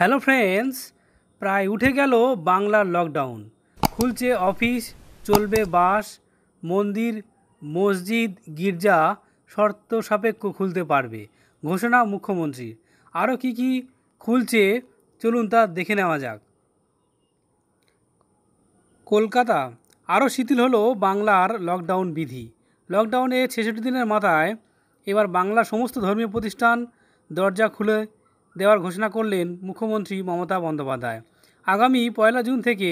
hello friends প্রায় উঠে গেল বাংলার লকডাউন খুলছে অফিস চলবে বাস মন্দির মসজিদ গির্জা শর্ত সাপেক্ষ খুলতে পারবে ঘোষণা মুখ্যমন্ত্রীর আরও কি কি খুলছে চলুন তা দেখে নেওয়া যাক কলকাতা আরও শিথিল হলো বাংলার লকডাউন বিধি লকডাউনে ছেষট্টি দিনের মাথায় এবার বাংলা সমস্ত ধর্মীয় প্রতিষ্ঠান দরজা খুলে দেওয়ার ঘোষণা করলেন মুখ্যমন্ত্রী মমতা বন্দ্যোপাধ্যায় আগামী পয়লা জুন থেকে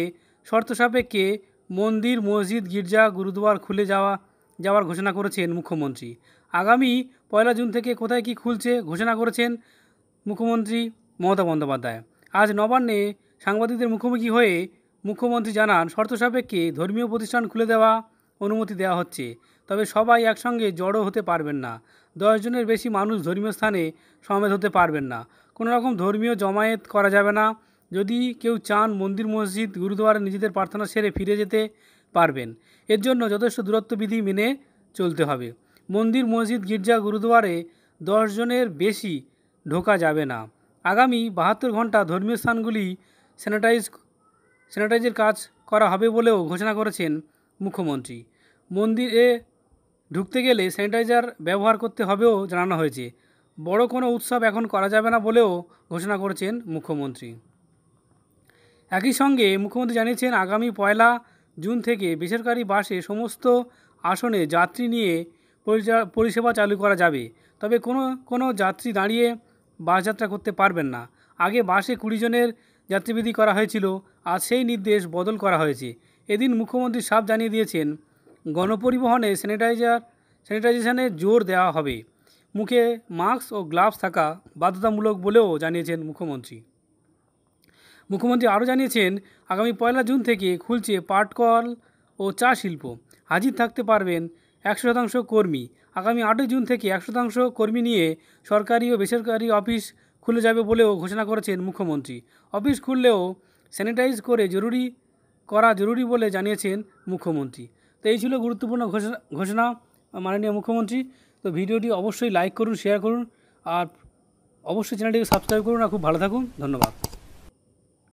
শর্ত সাপেক্ষে মন্দির মসজিদ গির্জা গুরুদুয়ার খুলে যাওয়া যাওয়ার ঘোষণা করেছেন মুখ্যমন্ত্রী আগামী পয়লা জুন থেকে কোথায় কি খুলছে ঘোষণা করেছেন মুখ্যমন্ত্রী মমতা বন্দ্যোপাধ্যায় আজ নবান্নে সাংবাদিকদের মুখোমুখি হয়ে মুখ্যমন্ত্রী জানান শর্ত সাপেক্ষে ধর্মীয় প্রতিষ্ঠান খুলে দেওয়া অনুমতি দেওয়া হচ্ছে তবে সবাই একসঙ্গে জড়ো হতে পারবেন না দশজনের বেশি মানুষ ধর্মীয় স্থানে সমেত হতে পারবেন না কোনো রকম ধর্মীয় জমায়েত করা যাবে না যদি কেউ চান মন্দির মসজিদ গুরুদ্বারে নিজেদের প্রার্থনা সেরে ফিরে যেতে পারবেন এর জন্য যথেষ্ট দূরত্ববিধি মেনে চলতে হবে মন্দির মসজিদ গির্জা গুরুদ্বারে দশজনের বেশি ঢোকা যাবে না আগামী বাহাত্তর ঘন্টা ধর্মীয় স্থানগুলি স্যানিটাইজ স্যানিটাইজের কাজ করা হবে বলেও ঘোষণা করেছেন মুখ্যমন্ত্রী মন্দিরে ঢুকতে গেলে স্যানিটাইজার ব্যবহার করতে হবেও জানানো হয়েছে বড় কোনো উৎসব এখন করা যাবে না বলেও ঘোষণা করেছেন মুখ্যমন্ত্রী একই সঙ্গে মুখ্যমন্ত্রী জানিয়েছেন আগামী পয়লা জুন থেকে বেসরকারি বাসে সমস্ত আসনে যাত্রী নিয়ে পরিষেবা চালু করা যাবে তবে কোনো কোনো যাত্রী দাঁড়িয়ে বাস যাত্রা করতে পারবেন না আগে বাসে কুড়ি জনের যাত্রীবিধি করা হয়েছিল আর সেই নির্দেশ বদল করা হয়েছে এদিন মুখ্যমন্ত্রী সাপ জানিয়ে দিয়েছেন গণপরিবহনে স্যানিটাইজার স্যানিটাইজেশনে জোর দেওয়া হবে মুখে মাস্ক ও গ্লাভস থাকা বাধ্যতামূলক বলেও জানিয়েছেন মুখ্যমন্ত্রী মুখ্যমন্ত্রী আরও জানিয়েছেন আগামী পয়লা জুন থেকে খুলছে পাটকল ও চা শিল্প হাজির থাকতে পারবেন একশো শতাংশ কর্মী আগামী আটই জুন থেকে একশো শতাংশ কর্মী নিয়ে সরকারি ও বেসরকারি অফিস খুলে যাবে বলেও ঘোষণা করেছেন মুখ্যমন্ত্রী অফিস খুললেও স্যানিটাইজ করে জরুরি করা জরুরি বলে জানিয়েছেন মুখ্যমন্ত্রী তো এই ছিল গুরুত্বপূর্ণ ঘোষণা ঘোষণা মাননীয় মুখ্যমন্ত্রী তো ভিডিওটি অবশ্যই লাইক করুন শেয়ার করুন আর অবশ্যই চ্যানেলটিকে সাবস্ক্রাইব করুন আর খুব ভালো থাকুন ধন্যবাদ